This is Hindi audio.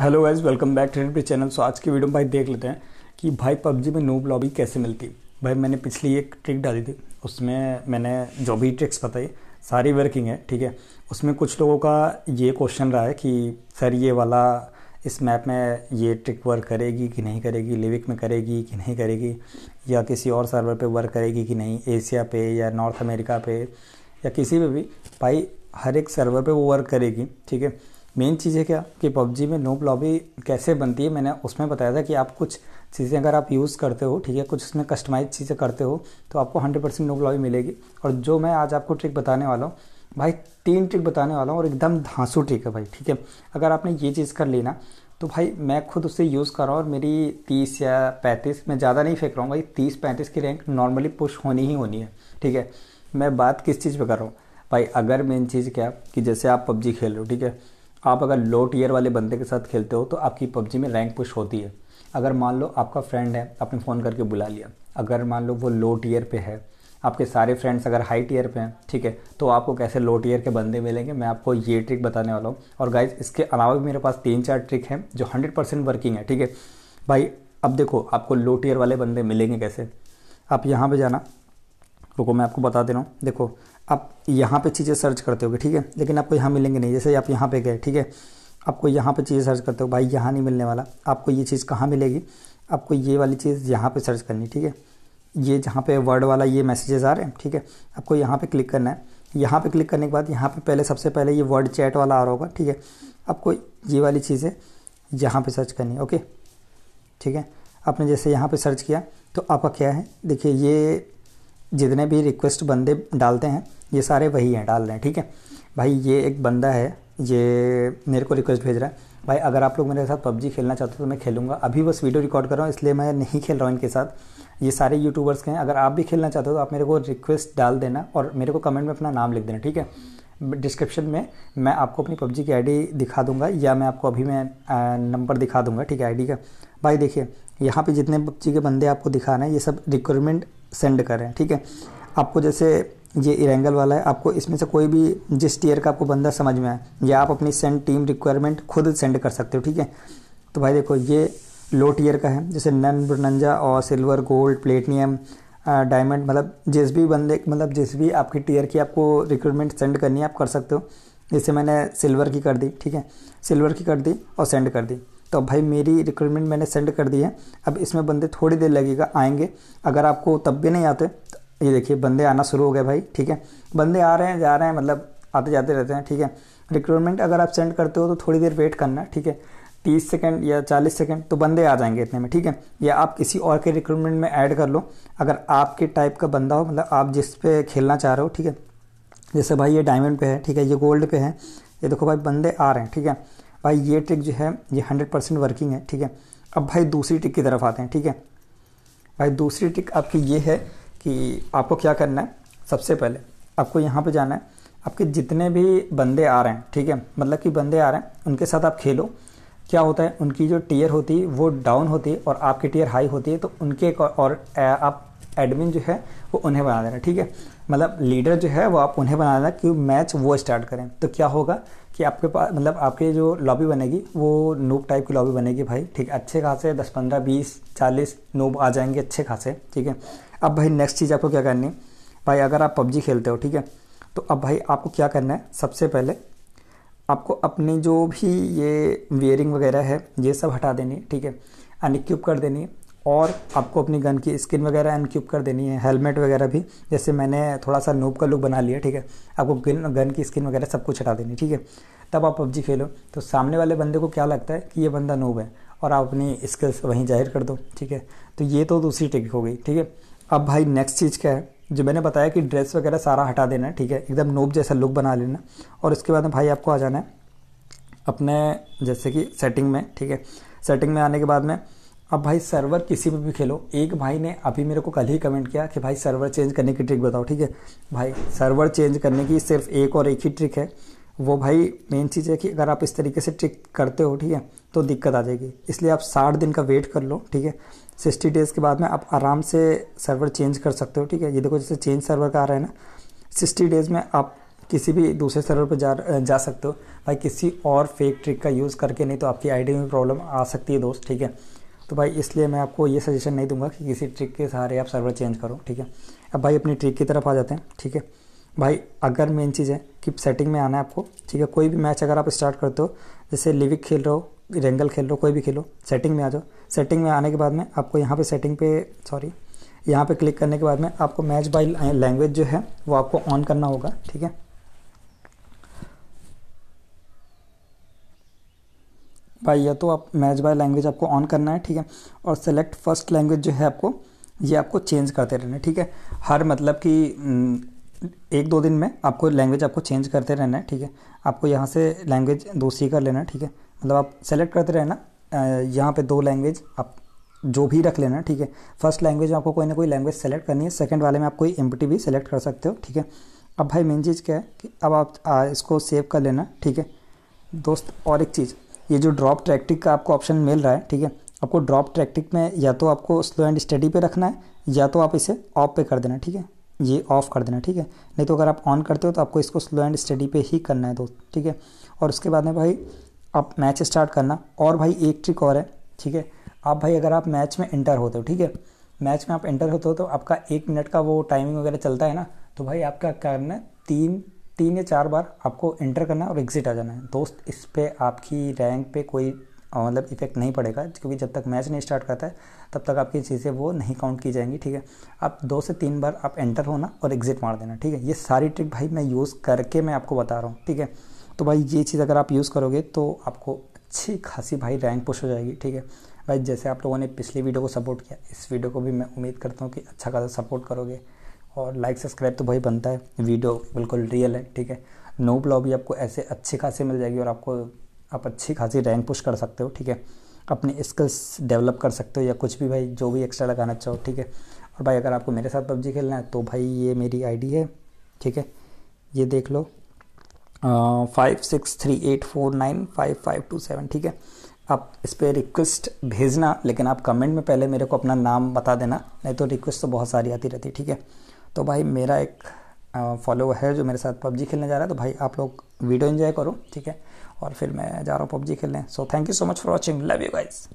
hello guys welcome back to channel so आज की वीडियो में भाई देख लेते हैं कि भाई पबजी में नोब लॉबी कैसे मिलती भाई मैंने पिछली एक ट्रिक डाली थी उसमें मैंने जो भी ट्रिक्स बताई सारी वर्किंग है ठीक है उसमें कुछ लोगों का ये क्वेश्चन रहा है कि सर ये वाला इस मैप में ये ट्रिक वर्क करेगी कि नहीं करेगी लिविक में करेगी कि नहीं करेगी या किसी और सर्वर पर वर्क करेगी कि नहीं एशिया पे या नॉर्थ अमेरिका पे या किसी पे भी भाई हर एक सर्वर पर वो वर्क करेगी ठीक है मेन चीज़ है क्या कि पबजी में नोब लॉबी कैसे बनती है मैंने उसमें बताया था कि आप कुछ चीज़ें अगर आप यूज़ करते हो ठीक है कुछ उसमें कस्टमाइज चीज़ें करते हो तो आपको हंड्रेड परसेंट नोब लॉबी मिलेगी और जो मैं आज आपको ट्रिक बताने वाला हूँ भाई तीन ट्रिक बताने वाला हूँ और एकदम धांसू ट्रिक है भाई ठीक है अगर आपने ये चीज़ कर लेना तो भाई मैं खुद उससे यूज़ कर रहा हूँ और मेरी तीस या पैंतीस मैं ज़्यादा नहीं फेंक रहा हूँ भाई तीस पैंतीस की रैंक नॉर्मली पुश होनी ही होनी है ठीक है मैं बात किस चीज़ पर कर रहा हूँ भाई अगर मेन चीज़ क्या कि जैसे आप पबजी खेल रहे हो ठीक है आप अगर लो टीयर वाले बंदे के साथ खेलते हो तो आपकी पबजी में रैंक पुश होती है अगर मान लो आपका फ्रेंड है आपने फ़ोन करके बुला लिया अगर मान लो वो लो टीयर पे है आपके सारे फ्रेंड्स अगर हाई टीयर पे हैं ठीक है तो आपको कैसे लो टीयर के बंदे मिलेंगे मैं आपको ये ट्रिक बताने वाला हूँ और गाइज इसके अलावा भी मेरे पास तीन चार ट्रिक हैं जो हंड्रेड परसेंट वर्किंग है ठीक है भाई अब देखो आपको लो टीयर वाले बंदे मिलेंगे कैसे आप यहाँ पर जाना रुको मैं आपको बता दे रहा हूँ देखो आप यहाँ पे चीज़ें सर्च करते होगे ठीक है लेकिन आपको यहाँ मिलेंगे नहीं जैसे आप यहाँ पे गए ठीक है आपको यहाँ पे चीज़ें सर्च करते हो भाई यहाँ नहीं मिलने वाला आपको ये चीज़ कहाँ मिलेगी आपको ये वाली चीज़ यहाँ पे सर्च करनी ठीक है ये जहाँ पे वर्ड वाला ये मैसेजेस आ रहे हैं ठीक है आपको यहाँ पे क्लिक करना है यहाँ पे क्लिक करने के बाद यहाँ पे पहले सबसे पहले ये वर्ड चैट वाला आ रहा होगा ठीक है आपको ये वाली चीज़ें यहाँ पर सर्च करनी ओके ठीक है आपने जैसे यहाँ पे सर्च किया तो आपका क्या है देखिए ये जितने भी रिक्वेस्ट बंदे डालते हैं ये सारे वही हैं डाल रहे हैं ठीक है भाई ये एक बंदा है ये मेरे को रिक्वेस्ट भेज रहा है भाई अगर आप लोग मेरे साथ पबजी खेलना चाहते हो तो मैं खेलूँगा अभी बस वीडियो रिकॉर्ड कर रहा हूँ इसलिए मैं नहीं खेल रहा हूँ इनके साथ ये सारे यूट्यूबर्स के हैं अगर आप भी खेलना चाहते हो तो आप मेरे को रिक्वेस्ट डाल देना और मेरे को कमेंट में अपना नाम लिख देना ठीक है डिस्क्रिप्शन में मैं आपको अपनी पबजी की आईडी दिखा दूंगा या मैं आपको अभी मैं नंबर दिखा दूंगा ठीक है आईडी का भाई देखिए यहाँ पे जितने पबजी के बंदे आपको दिखा रहे हैं ये सब रिक्वायरमेंट सेंड कर रहे हैं ठीक है आपको जैसे ये इरेंगल वाला है आपको इसमें से कोई भी जिस टीयर का आपको बंदा समझ में आए या आप अपनी सेंड टीम रिक्वायरमेंट खुद सेंड कर सकते हो ठीक है तो भाई देखो ये लो टीयर का है जैसे नन ब्रनंजा और सिल्वर गोल्ड प्लेटिनियम डायमंड मतलब जिस भी बंदे मतलब जिस भी आपकी टीयर की आपको रिक्वायरमेंट सेंड करनी है आप कर सकते हो जैसे मैंने सिल्वर की कर दी ठीक है सिल्वर की कर दी और सेंड कर दी तो भाई मेरी रिक्रूटमेंट मैंने सेंड कर दी है अब इसमें बंदे थोड़ी देर लगेगा आएंगे अगर आपको तब भी नहीं आते तो ये देखिए बंदे आना शुरू हो गए भाई ठीक है बंदे आ रहे हैं जा रहे हैं मतलब आते जाते रहते हैं ठीक है रिक्रूटमेंट अगर आप सेंड करते हो तो थोड़ी देर वेट करना ठीक है तीस सेकेंड या चालीस सेकेंड तो बंदे आ जाएंगे इतने में ठीक है या आप किसी और के रिक्रूटमेंट में ऐड कर लो अगर आपके टाइप का बंदा हो मतलब आप जिस पे खेलना चाह रहे हो ठीक है जैसे भाई ये डायमंड पे है ठीक है ये गोल्ड पे है ये देखो भाई बंदे आ रहे हैं ठीक है भाई ये ट्रिक जो है ये हंड्रेड परसेंट वर्किंग है ठीक है अब भाई दूसरी ट्रिक की तरफ आते हैं ठीक है भाई दूसरी ट्रिक आपकी ये है कि आपको क्या करना है सबसे पहले आपको यहाँ पर जाना है आपके जितने भी बंदे आ रहे हैं ठीक है मतलब कि बंदे आ रहे हैं उनके साथ आप खेलो क्या होता है उनकी जो टीयर होती है वो डाउन होती है और आपकी टीयर हाई होती है तो उनके और आप एडमिन जो है वो उन्हें बना देना ठीक है मतलब लीडर जो है वो आप उन्हें बना देना कि मैच वो स्टार्ट करें तो क्या होगा कि आपके पास मतलब आपके जो लॉबी बनेगी वो नूब टाइप की लॉबी बनेगी भाई ठीक है अच्छे खासे दस पंद्रह बीस चालीस नूब आ जाएंगे अच्छे खासे ठीक है अब भाई नेक्स्ट चीज़ आपको क्या करनी है भाई अगर आप पबजी खेलते हो ठीक है तो अब भाई आपको क्या करना है सबसे पहले आपको अपनी जो भी ये वियरिंग वगैरह है ये सब हटा देनी है ठीक है अनिक्यूब कर देनी है और आपको अपनी गन की स्किन वगैरह एनक्यूब कर देनी है हेलमेट वगैरह भी जैसे मैंने थोड़ा सा नूब का लुक बना लिया ठीक है आपको गन गन की स्किन वगैरह सब कुछ हटा देनी ठीक है तब आप पबजी खेलो तो सामने वाले बंदे को क्या लगता है कि ये बंदा नूब है और आप अपनी स्किल्स वहीं जाहिर कर दो ठीक है तो ये तो दूसरी टेक्निक हो गई ठीक है अब भाई नेक्स्ट चीज़ क्या है जो मैंने बताया कि ड्रेस वगैरह सारा हटा देना है ठीक है एकदम नोब जैसा लुक बना लेना और उसके बाद में भाई आपको आ जाना है अपने जैसे कि सेटिंग में ठीक है सेटिंग में आने के बाद में अब भाई सर्वर किसी पर भी खेलो एक भाई ने अभी मेरे को कल ही कमेंट किया कि भाई सर्वर चेंज करने की ट्रिक बताओ ठीक है भाई सर्वर चेंज करने की सिर्फ एक और एक ही ट्रिक है वो भाई मेन चीज़ है कि अगर आप इस तरीके से ट्रिक करते हो ठीक है तो दिक्कत आ जाएगी इसलिए आप साठ दिन का वेट कर लो ठीक है सिक्सटी डेज़ के बाद में आप आराम से सर्वर चेंज कर सकते हो ठीक है ये देखो जैसे चेंज सर्वर का आ रहा है ना सिक्सटी डेज़ में आप किसी भी दूसरे सर्वर पर जा जा सकते हो भाई किसी और फेक ट्रिक का यूज़ करके नहीं तो आपकी आईडी में प्रॉब्लम आ सकती है दोस्त ठीक है तो भाई इसलिए मैं आपको ये सजेशन नहीं दूंगा कि किसी ट्रिक के सहारे आप सर्वर चेंज करो ठीक है अब भाई अपनी ट्रिक की तरफ आ जाते हैं ठीक है भाई अगर मेन चीज़ है कि सेटिंग में आना है आपको ठीक है कोई भी मैच अगर आप स्टार्ट करते हो जैसे लिविक खेल रहे हो रेंगल खेल रहे हो कोई भी खेलो सेटिंग में आ जाओ सेटिंग में आने के बाद में आपको यहाँ पर सेटिंग पे सॉरी यहाँ पर क्लिक करने के बाद में आपको मैच बाई लैंग्वेज जो है वो आपको ऑन करना होगा ठीक है भाई या तो आप मैच बाय लैंग्वेज आपको ऑन करना है ठीक है और सेलेक्ट फर्स्ट लैंग्वेज जो है आपको ये आपको चेंज करते रहना है ठीक है हर मतलब कि हम्म, एक दो दिन में आपको लैंग्वेज आपको चेंज करते रहना है ठीक है आपको यहाँ से लैंग्वेज दूसरी कर लेना है ठीक है मतलब आप सेलेक्ट करते रहना यहाँ पे दो लैंग्वेज आप जो भी रख लेना ठीक है फर्स्ट लैंग्वेज में आपको कोई ना कोई लैंग्वेज सेलेक्ट करनी है सेकंड वाले में आप कोई एम भी सेलेक्ट कर सकते हो ठीक है अब भाई मेन चीज़ क्या है कि अब आप इसको सेव कर लेना ठीक है दोस्त और एक चीज़ ये जो ड्रॉप ट्रैक्टिक का आपको ऑप्शन मिल रहा है ठीक है आपको ड्रॉप ट्रैक्टिक में या तो आपको स्लो एंड स्टडी पे रखना है या तो आप इसे ऑफ पे कर देना ठीक है ये ऑफ़ कर देना ठीक है नहीं तो अगर आप ऑन करते हो तो आपको इसको स्लो एंड स्टडी पे ही करना है दो ठीक है और उसके बाद में भाई आप मैच स्टार्ट करना और भाई एक ट्रिक और है ठीक है आप भाई अगर आप मैच में इंटर होते हो ठीक है मैच में आप इंटर होते हो तो आपका एक मिनट का वो टाइमिंग वगैरह चलता है ना तो भाई आपका करना है तीन तीन या चार बार आपको एंटर करना है और एग्ज़िट आ जाना है दोस्त इस पर आपकी रैंक पे कोई मतलब इफेक्ट नहीं पड़ेगा क्योंकि जब तक मैच नहीं स्टार्ट करता है तब तक आपकी चीज़ें वो नहीं काउंट की जाएंगी ठीक है आप दो से तीन बार आप एंटर होना और एग्ज़िट मार देना ठीक है ये सारी ट्रिक भाई मैं यूज़ करके मैं आपको बता रहा हूँ ठीक है तो भाई ये चीज़ अगर आप यूज़ करोगे तो आपको अच्छी खासी भाई रैंक पुश हो जाएगी ठीक है भाई जैसे आप लोगों ने पिछली वीडियो को सपोर्ट किया इस वीडियो को भी मैं उम्मीद करता हूँ कि अच्छा खासा सपोर्ट करोगे और लाइक सब्सक्राइब तो भाई बनता है वीडियो बिल्कुल रियल है ठीक है नो ब्लॉग भी आपको ऐसे अच्छी खासी मिल जाएगी और आपको आप अच्छी खासी रैंक पुश कर सकते हो ठीक है अपने स्किल्स डेवलप कर सकते हो या कुछ भी भाई जो भी एक्स्ट्रा लगाना चाहो ठीक है और भाई अगर आपको मेरे साथ पबजी खेलना है तो भाई ये मेरी आईडी है ठीक है ये देख लो five six three eight four nine five five two seven ठीक है आप इस पर रिक्वेस्ट भेजना लेकिन आप कमेंट में पहले मेरे को अपना नाम बता देना नहीं तो रिक्वेस्ट तो बहुत सारी आती रहती है ठीक है तो भाई मेरा एक फॉलोअर है जो मेरे साथ पबजी खेलने जा रहा है तो भाई आप लोग वीडियो इन्जॉय करो ठीक है और फिर मैं जा रहा हूँ पबजी खेलने so thank you so much for watching love you guys